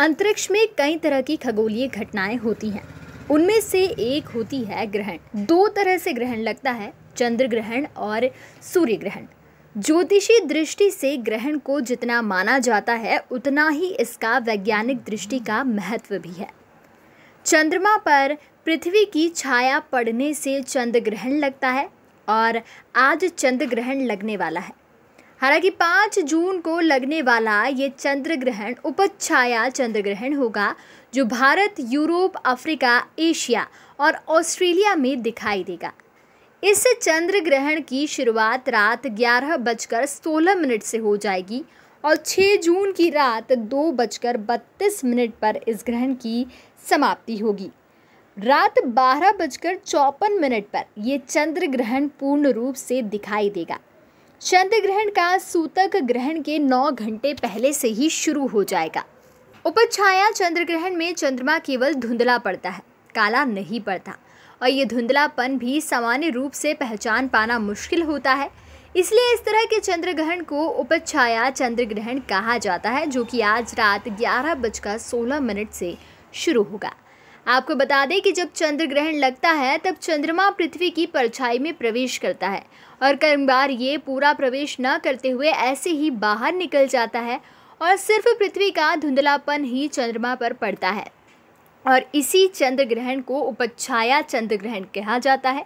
अंतरिक्ष में कई तरह की खगोलीय घटनाएं होती हैं उनमें से एक होती है ग्रहण दो तरह से ग्रहण लगता है चंद्र ग्रहण और सूर्य ग्रहण ज्योतिषी दृष्टि से ग्रहण को जितना माना जाता है उतना ही इसका वैज्ञानिक दृष्टि का महत्व भी है चंद्रमा पर पृथ्वी की छाया पड़ने से चंद्र ग्रहण लगता है और आज चंद्र ग्रहण लगने वाला है हालांकि पाँच जून को लगने वाला ये चंद्र ग्रहण उपछाया चंद्र ग्रहण होगा जो भारत यूरोप अफ्रीका एशिया और ऑस्ट्रेलिया में दिखाई देगा इस चंद्र ग्रहण की शुरुआत रात ग्यारह बजकर सोलह मिनट से हो जाएगी और 6 जून की रात दो बजकर बत्तीस मिनट पर इस ग्रहण की समाप्ति होगी रात बारह बजकर चौपन मिनट पर यह चंद्र ग्रहण पूर्ण रूप से दिखाई देगा चंद्र ग्रहण का सूतक ग्रहण के नौ घंटे पहले से ही शुरू हो जाएगा उपछाया चंद्र ग्रहण में चंद्रमा केवल धुंधला पड़ता है काला नहीं पड़ता और ये धुंधलापन भी सामान्य रूप से पहचान पाना मुश्किल होता है इसलिए इस तरह के चंद्र ग्रहण को उपछाया चंद्र ग्रहण कहा जाता है जो कि आज रात ग्यारह बजकर सोलह मिनट से शुरू होगा आपको बता दें कि जब चंद्र ग्रहण लगता है तब चंद्रमा पृथ्वी की परछाई में प्रवेश करता है और कई बार ये पूरा प्रवेश न करते हुए ऐसे ही बाहर निकल जाता है और सिर्फ पृथ्वी का धुंधलापन ही चंद्रमा पर पड़ता है और इसी चंद्र ग्रहण को उपच्छाया चंद्र ग्रहण कहा जाता है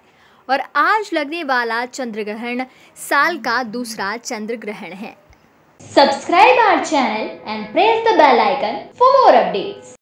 और आज लगने वाला चंद्र ग्रहण साल का दूसरा चंद्र ग्रहण है subscribe our channel and press the bell icon for more updates